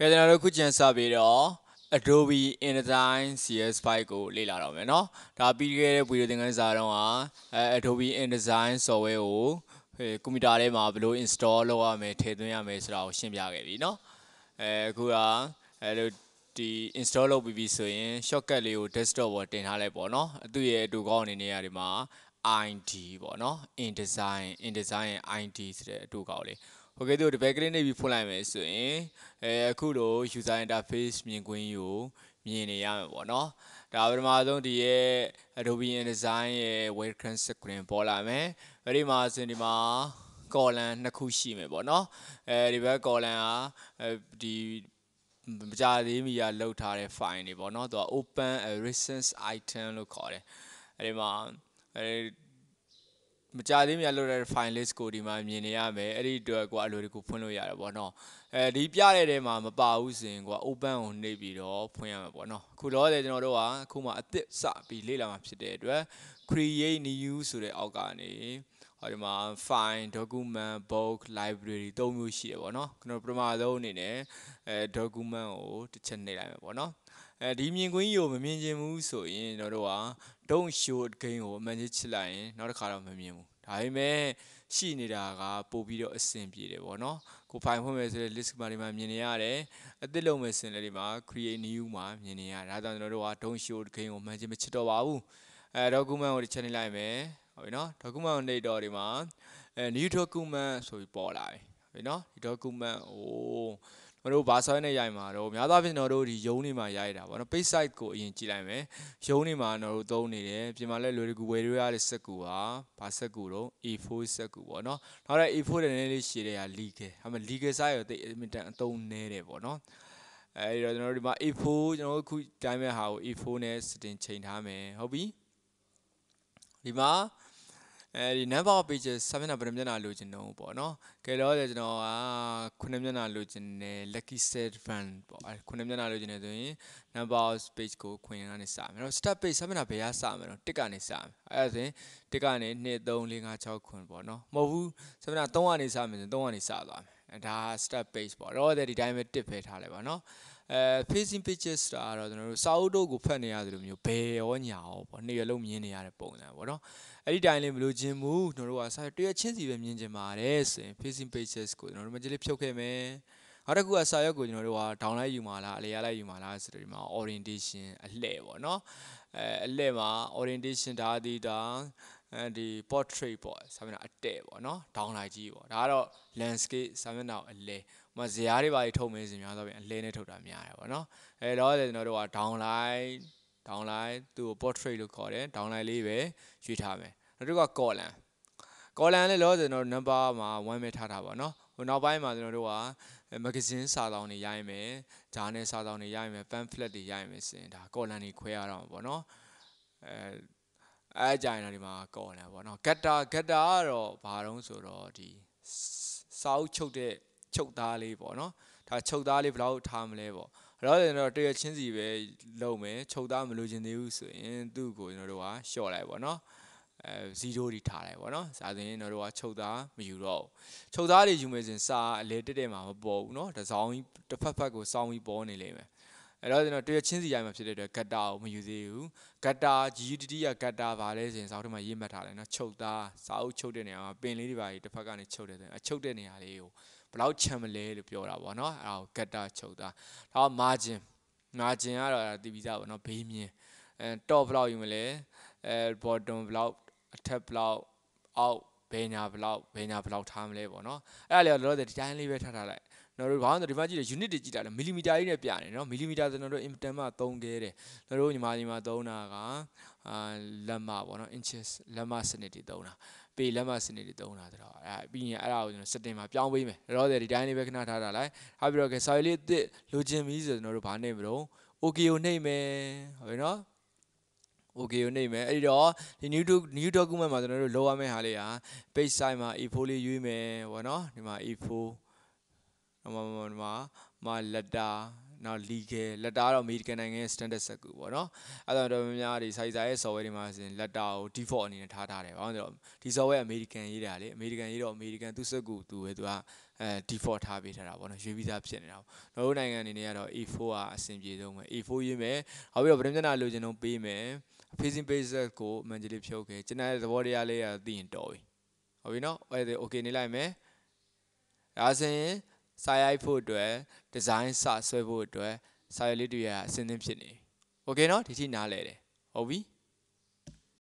ကဲကျွန်တော်တို့ခုကျန်စပြီးတော့ Adobe InDesign CS5 ကိုလေ့လာတော့မယ်เนาะဒါပြီးခဲ့တဲ့ဗီဒီယိုသင်ခန်းစာတုန်းကအဲ Adobe InDesign software ကိုကွန်ပျူတာထဲမှာဘယ်လို install လုပ်ရမယ်ထည့်သွင်းရမယ်ဆိုတာကိုရှင်းပြခဲ့ပြီเนาะအဲအခုကအဲလိုဒီ install လုပ်ပြီးပြီဆိုရင် shortcut လေးကို desktop ပေါ်တင်ထားလိုက်ပေါ့เนาะသူ့ရဲ့အတူကောင်းအနေနဲ့ဒီမှာ ID ပေါ့เนาะ InDesign InDesign ရဲ့ ID ဆိုတဲ့အတူကောင်းလေးဟိုကဲ့သို့ဒီဘက်ကလေးနေပြီးဖွင့်လိုက်မယ်ဆိုရင်အဲအခုလို user interface မြင်ကွင်းကိုမြင်နေရမှာပေါ့နော်ဒါပထမဆုံးဒီရဲ့ Adobe InDesign ရဲ့ welcome screen ပေါ်လာမယ်အဲဒီမှာဆိုရင်ဒီမှာ column နှစ်ခုရှိမယ်ပေါ့နော်အဲဒီဘက် column ကဒီမကြသေးမီကလောက်ထားတဲ့ file တွေပေါ့နော်သူက open a recent item လို့ခေါ်တယ်အဲဒီမှာအဲမကြသေးမရလို့တဲ့ file list ကိုဒီမှာမြင်နေရမယ်အဲ့ဒီအတွက်ကိုအလိုတကူဖွင့်လို့ရတယ်ပေါ့နော်အဲဒီပြတဲ့ထဲမှာမပါဘူးစင်ကို open ကိုနှိပ်ပြီးတော့ဖွင့်ရမှာပေါ့နော်ခုတော့လေကျွန်တော်တို့ကအခုမှအသစ်စပြီးလေ့လာမှာဖြစ်တဲ့အတွက် create new ဆိုတဲ့အောက်ကနေဟောဒီမှာ file document book library သုံးမျိုးရှိတယ်ပေါ့နော်ကျွန်တော်ပထမဆုံးအနေနဲ့အဲ document ကိုတစ်ချက်နှိပ်လိုက်မယ်ပေါ့နော်အဲဒီမြင်ကွင်းကြီးကိုမမြင်ချင်ဘူးဆိုရင်ကျွန်တော်တို့က don't show game ကိုအမှန်ကြီးချစ်လိုက်ရင် နောက်တစ်ခါတော့မမြင်ဘူးဒါပေမဲ့ရှိနေတာကပို့ပြီးတော့အဆင်ပြေတယ်ပေါ့နော်ကိုဖိုင်ဖွင့်မယ်ဆိုတဲ့ list မှာဒီမှာမြင်နေရတယ်အသစ်လုပ်မယ်ဆိုရင်လည်းဒီမှာ create new မှာမြင်နေရဒါကြောင့်ကျွန်တော်တို့က don't show game ကိုမှန်ချင်းမချစ်တော့ပါဘူးအဲ document ကိုတစ်ချက်နှိပ်လိုက်မယ်ဟုတ်ပြီနော် document ကိုနှိပ်တော့ဒီမှာအဲ new document ဆိုပြီးပေါ်လာပြီဟုတ်ပြီနော်ဒီ document ဟိုမတို့ဘာဆိုင်နဲ့ရိုက်မှာတော့များသောအားဖြင့်ကျွန်တော်တို့ဒီယုံနေမှာရိုက်တာပေါ့နော် page site ကိုအရင်ကြည့်လိုက်မယ်ယုံနေမှာကျွန်တော်တို့သုံးနေတယ်ပြင်မာလဲလွယ်တကူဝယ်ရတဲ့စက်ကူပါဘာစက်ကူတော့ A4 စက်ကူပေါ့နော်နောက်တော့ A4 တနည်းလေးရှည်တဲ့ဟာ legal ဟာမ legal site ရောတိတ်အင်မတန်အသုံးနည်းတယ်ပေါ့နော်အဲဒီတော့ကျွန်တော်တို့ဒီမှာ A4 ကျွန်တော်တို့ခုတိုင်းမဲ့ဟာကို A4 နဲ့ setting ချိန်ထားမယ်ဟုတ်ပြီဒီမှာအဲဒီ number of pages စာမျက်နှာဘယ်နှမျက်နှာလိုချင်တော့ပေါ့နော်ကဲတော့ကျွန်တော်ကခုနှစ်မျက်နှာလိုချင်တယ် lucky set van ပေါ့အဲခုနှစ်မျက်နှာလိုချင်တယ်ဆိုရင် number of page ကိုခွင့်ကနေစမယ်နော် start page စာမျက်နှာဘယ်ကစမယ်နော်တစ်ကနေစမယ်အဲဒါဆိုရင်တစ်ကနေ1 2 3 4 5 6ခွင့်ပေါ့နော်မဟုတ်ဘူးစာမျက်နှာ3ကနေစမယ်ဆိုရင်3ကနေစသွားမယ်ဒါ step page ပေါ့တော့ဒီတိုင်းပဲတစ်ဖယ်ထားလိုက်ပါเนาะအဲ facing pictures တာကတော့ကျွန်တော်တို့စာအုပ်တို့ကိုဖတ်နေရသလိုမျိုးဘယ်ရောညာရောပေါ့နေရလုံးမြင်နေရတဲ့ပုံစံပေါ့เนาะအဲ့ဒီတိုင်းလေးမလို့ခြင်းမူကျွန်တော်တို့ကစာတရချင်းစီပဲမြင်ခြင်းပါတယ်ဆိုရင် facing pictures ကိုကျွန်တော်တို့မကြလေးဖြုတ်ခဲ့မယ်နောက်တစ်ခုကစာရွက်ကိုကျွန်တော်တို့က download ယူမှာလားအလေရလိုက်ယူမှာလားဆိုတော့ဒီမှာ orientation အလှည့်ပေါ့เนาะအဲအလှည့်မှာ orientation ဒါဒီတာဒီ portrait ပေါ့စာမျက်နှာအတဲ့ပေါ့နော်ဒေါင်းလိုက်ကြီးပေါ့ဒါကတော့ landscape စာမျက်နှာအလဲမဇရာတွေပါထုတ်မင်းစင်များဆိုပြီးအလဲနဲ့ထုတ်တာများတယ်ပေါ့နော်အဲတော့ကျွန်တော်တို့ကဒေါင်းလိုက်ဒေါင်းလိုက်သူ့ portrait လို့ခေါ်တယ်ဒေါင်းလိုက်လေးပဲရွေးထားမယ်နောက်တစ်ခုက column column လေးလို့ကျွန်တော် number မှာ1ပဲထားတာပေါ့နော်ဟိုနောက်ပိုင်းမှာကျွန်တော်တို့ကမဂ္ဂဇင်းစာတောင်းတွေရိုက်မယ်ဂျာနယ်စာတောင်းတွေရိုက်မယ် pamphlet တွေရိုက်မယ်စင်ဒါ column တွေခွဲရအောင်ပေါ့နော်အဲအဲကြိုင်တော့ဒီမှာကော်နေပေါ့နော်ဂက်တာဂက်တာကတော့ဘာတော့ဆိုတော့ဒီစောက်ချုပ်တဲ့ချုပ်သားလေးပေါ့နော်ဒါချုပ်သားလေးဘယ်လောက်ထားမလဲပေါ့တော့ကျွန်တော်တရချင်းစီပဲလုံမယ်ချုပ်သားမလို့ခြင်းသေးဘူးဆိုရင်သူ့ကိုကျွန်တော်တို့ကရှော့လိုက်ပေါ့နော်အဲ0ဒီထားလိုက်ပေါ့နော်။ဒါဆိုရင်ကျွန်တော်တို့ကချုပ်သားမယူတော့ဘူး။ချုပ်သားတွေယူမယ်ဆိုရင်စာအလဲတက်တက်မှာမပေါ်ဘူးเนาะ။ဒီဇောင်းကြီးတစ်ဖက်ဖက်ကိုစောင်းပြီးပေါ်နေလိမ့်မယ်အဲ့တော့ကျွန်တော်တရချင်းစီရိုင်းမှာဖြစ်တဲ့အတွက်ဂတ္တာကိုမယူသေးဘူးဂတ္တာ GUDD ကဂတ္တာဗာလဲဆိုရင်စာအုပ်ထဲမှာရေးမှတ်ထားတယ်နော်ချုပ်သားစာအုပ်ချုပ်တဲ့နေရာမှာပင်လေးတွေပါကြီးတစ်ဖက်ကနေချုပ်တယ်ဆိုရင်အချုပ်တဲ့နေရာလေးကိုဘယ်လောက်ချမ်းမလဲလို့ပြောတာပေါ့နော်အဲ့ဒါကိုဂတ္တာချုပ်သားဒါက margin margin ကတော့တီးပြီးသားပေါ့နော်ဘေးမြင်းအဲ top ဘယ်လောက်ယူမလဲအဲ bottom ဘယ်လောက်အထက်ဘယ်လောက်အောက်ဘယ်ညာဘလောက်ဘယ်ညာဘလောက်ထားမလဲပေါ့နော်အဲ့ဒါလေးတော့လောလောဆယ်ဒီတိုင်းလေးပဲထားထားလိုက်ကျွန်တော်တို့ဘာလို့ဒီမှာကြည့်တယ် unit တွေကြည့်တာလဲမီလီမီတာလေးနဲ့ပြတယ်နော်မီလီမီတာကျွန်တော်တို့ intern မှာသုံးခဲ့တယ်ကျွန်တော်တို့ညီမညီမသုံးတာကအာလက်မပေါ့နော် inches လက်မစနစ်တွေသုံးတာပေလက်မစနစ်တွေသုံးတာဆိုတော့အဲ့ပြီးရင်အဲ့ဒါကိုကျွန်တော် setting မှာပြောင်းပေးမယ်လောလောဆယ်ဒီတိုင်းလေးပဲခဏထားထားလိုက်ဟာပြီးတော့ကဲစာရေးလေးအစ်လိုချင်ပြီဆိုတော့ကျွန်တော်တို့ဘာနေမလို့ okay ကိုနှိပ်မယ်ဟုတ်ပြီနော် okay ကိုနှိပ်မယ်အဲ့ဒီတော့ဒီ new to new document မှာကျွန်တော်တို့လောရမယ့်ဟာလေးဟာ page size မှာ e4 လေးရွေးမယ်ဗောနော်ဒီမှာ e4 ဒီမှာဒီမှာ letter နောက် legal လက်တာတော့ American နိုင်ငံရဲ့ standard စကူပေါ့နော်အဲ့တော့တော်တော်များများဒီ size ရဲ့ software တွေမှာဆိုရင်လက်တာကို default အနေနဲ့ထားထားတယ်ဘာလို့လဲဆိုတော့ဒီ software American ရေးတာလေ American ရေးတော့ American သူ့စကူသူပဲသူကအဲ default ထားပေးထားတာပေါ့နော်ရွေးပြီးသားဖြစ်နေတာပေါ့တို့နိုင်ငံအနေနဲ့ကတော့ A4 ကအဆင်ပြေဆုံးပဲ A4 ရေးမယ်နောက်ပြီးတော့ဗဒင်းမျက်နှာလိုချင်တော့ပေးမယ် facing page ကို manually ဖြုတ်ခဲ့ကျွန်တော်ရဲ့သဘောတရားလေးကသိရင်တော်ပြီဟုတ်ပြီနော်အဲ့ဒါ okay နေလိုက်မယ်ဒါဆိုရင်စာရိုက်ဖို့အတွက်ဒီဇိုင်းစာဆွဲဖို့အတွက်စာရွက်လေးတွေကအဆင်သင့်ဖြစ်နေโอเคเนาะဒီထိနားလဲတယ်ဟုတ်ပြီ